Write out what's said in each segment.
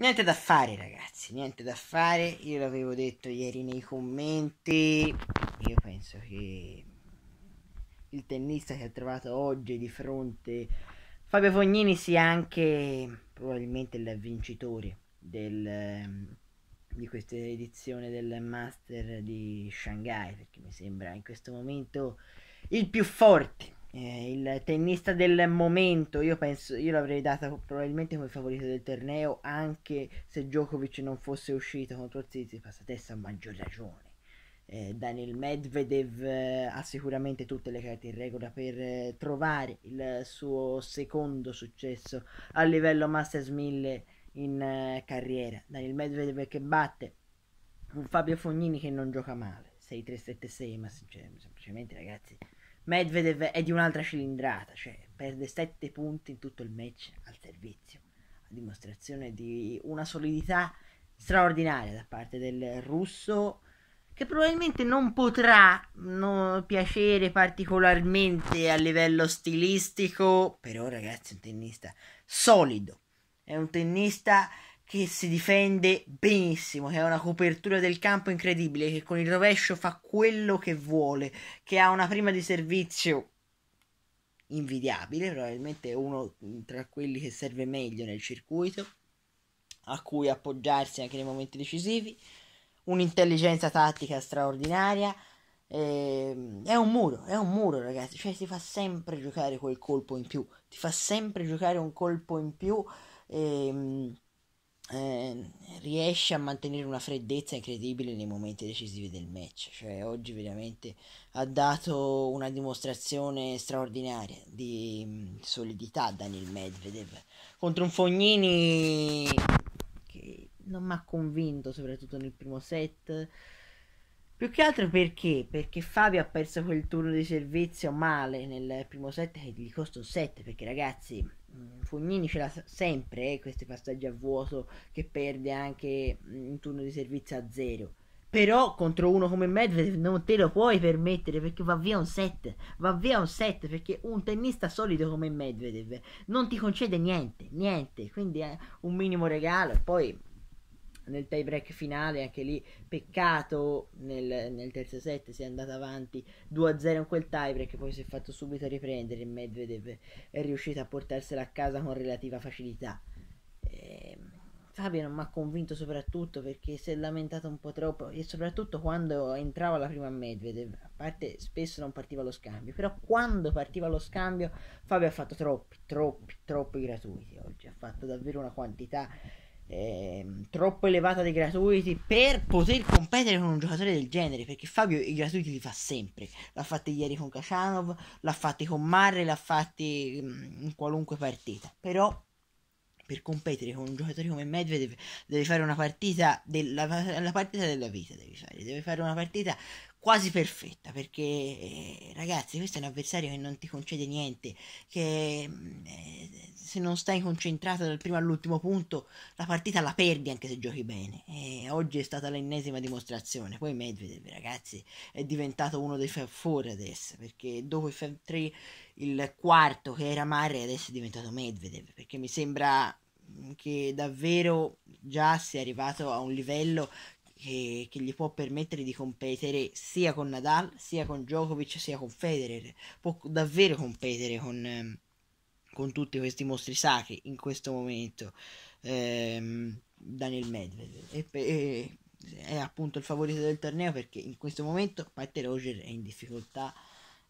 Niente da fare ragazzi, niente da fare, io l'avevo detto ieri nei commenti, io penso che il tennista che ha trovato oggi di fronte Fabio Fognini sia anche probabilmente il vincitore del, ehm, di questa edizione del Master di Shanghai, perché mi sembra in questo momento il più forte eh, il tennista del momento, io penso, io l'avrei data probabilmente come favorito del torneo, anche se Djokovic non fosse uscito contro Tsitsipas, adesso ha maggior ragione. Eh, Daniel Medvedev eh, ha sicuramente tutte le carte in regola per eh, trovare il suo secondo successo a livello Masters 1000 in eh, carriera. Daniel Medvedev che batte un Fabio Fognini che non gioca male, 6-3-7-6, ma sinceramente, semplicemente ragazzi Medvedev è di un'altra cilindrata, cioè perde 7 punti in tutto il match al servizio, a dimostrazione di una solidità straordinaria da parte del russo che probabilmente non potrà no, piacere particolarmente a livello stilistico, però ragazzi è un tennista solido, è un tennista che si difende benissimo, che ha una copertura del campo incredibile, che con il rovescio fa quello che vuole, che ha una prima di servizio invidiabile, probabilmente è uno tra quelli che serve meglio nel circuito, a cui appoggiarsi anche nei momenti decisivi, un'intelligenza tattica straordinaria, eh, è un muro, è un muro ragazzi, cioè ti fa sempre giocare quel colpo in più, ti fa sempre giocare un colpo in più. Eh, eh, riesce a mantenere una freddezza incredibile nei momenti decisivi del match. Cioè, oggi veramente ha dato una dimostrazione straordinaria di mm, solidità Daniel Medvedev contro un Fognini che non mi ha convinto, soprattutto nel primo set. Più che altro perché? Perché Fabio ha perso quel turno di servizio male nel primo set che gli costa un set, perché ragazzi, mm, Fognini ce l'ha sempre, eh, questi passaggi a vuoto che perde anche mm, un turno di servizio a zero. Però contro uno come Medvedev non te lo puoi permettere perché va via un set, va via un set perché un tennista solido come Medvedev non ti concede niente, niente, quindi eh, un minimo regalo e poi nel tie break finale, anche lì peccato nel, nel terzo set si è andato avanti 2-0 in quel tie break, poi si è fatto subito riprendere e Medvedev è riuscito a portarsela a casa con relativa facilità. E... Ehm, Fabio non mi ha convinto soprattutto perché si è lamentato un po' troppo e soprattutto quando entrava la prima Medvedev, a parte spesso non partiva lo scambio, però quando partiva lo scambio Fabio ha fatto troppi, troppi, troppi gratuiti oggi, ha fatto davvero una quantità eh, troppo elevata dei gratuiti per poter competere con un giocatore del genere perché Fabio i gratuiti li fa sempre l'ha fatti ieri con Kacianov l'ha fatti con Marre l'ha fatti mm, in qualunque partita però per competere con un giocatore come Medvedev devi fare una partita della, partita della vita devi fare, deve fare una partita quasi perfetta perché eh, ragazzi questo è un avversario che non ti concede niente che mm, eh, se non stai concentrato dal primo all'ultimo punto la partita la perdi anche se giochi bene e eh, oggi è stata l'ennesima dimostrazione poi Medvedev ragazzi è diventato uno dei Fab Four adesso perché dopo il Fab 3 il quarto che era Mare adesso è diventato Medvedev perché mi sembra mm, che davvero già sia arrivato a un livello che, che, gli può permettere di competere sia con Nadal, sia con Djokovic, sia con Federer. Può davvero competere con, ehm, con tutti questi mostri sacri in questo momento. Ehm, Daniel Medvedev. E, e, è appunto il favorito del torneo perché in questo momento Matte Roger è in difficoltà.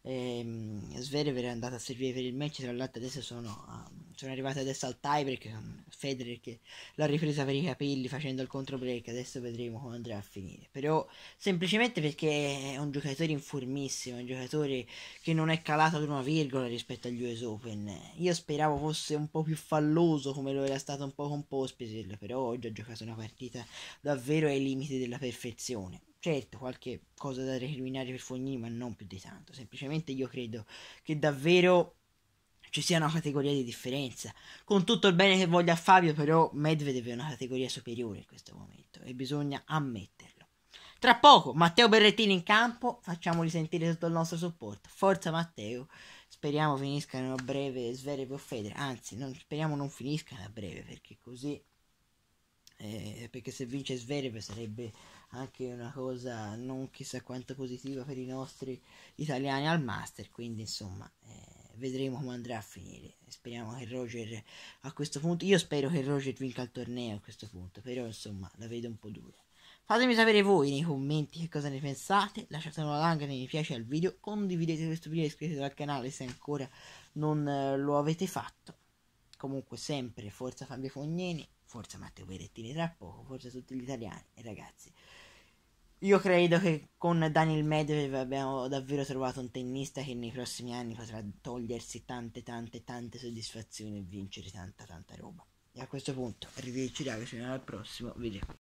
Ehm, Sverev era andato a servire per il match, tra l'altro adesso sono a sono arrivati adesso al tiebreak con Federer che l'ha ripresa per i capelli facendo il controbreak adesso vedremo come andrà a finire però semplicemente perché è un giocatore informissimo è un giocatore che non è calato ad una virgola rispetto agli US Open io speravo fosse un po' più falloso come lo era stato un po' con Pospisil però oggi ha giocato una partita davvero ai limiti della perfezione certo qualche cosa da recriminare per Fognini ma non più di tanto semplicemente io credo che davvero ci sia una categoria di differenza. Con tutto il bene che voglia Fabio, però Medvedev è una categoria superiore in questo momento e bisogna ammetterlo. Tra poco Matteo Berrettini in campo, facciamoli sentire tutto il nostro supporto. Forza Matteo, speriamo finiscano a breve Zverev o Federer, anzi non, speriamo non finiscano a breve perché così... Eh, perché se vince Zverev sarebbe anche una cosa non chissà quanto positiva per i nostri italiani al master quindi insomma eh, vedremo come andrà a finire. Speriamo che Roger a questo punto. Io spero che Roger vinca il torneo a questo punto. Però insomma la vedo un po' dura. Fatemi sapere voi nei commenti che cosa ne pensate. Lasciate una like nei mi piace al video. Condividete questo video e iscrivetevi al canale se ancora non eh, lo avete fatto. Comunque sempre forza Fabio Fognini, forza Matteo Berettini tra poco, forza tutti gli italiani e ragazzi. Io credo che con Daniel Medvedev abbiamo davvero trovato un tennista che nei prossimi anni potrà togliersi tante tante tante soddisfazioni e vincere tanta tanta roba. E a questo punto, arrivederci ragazzi, al prossimo video.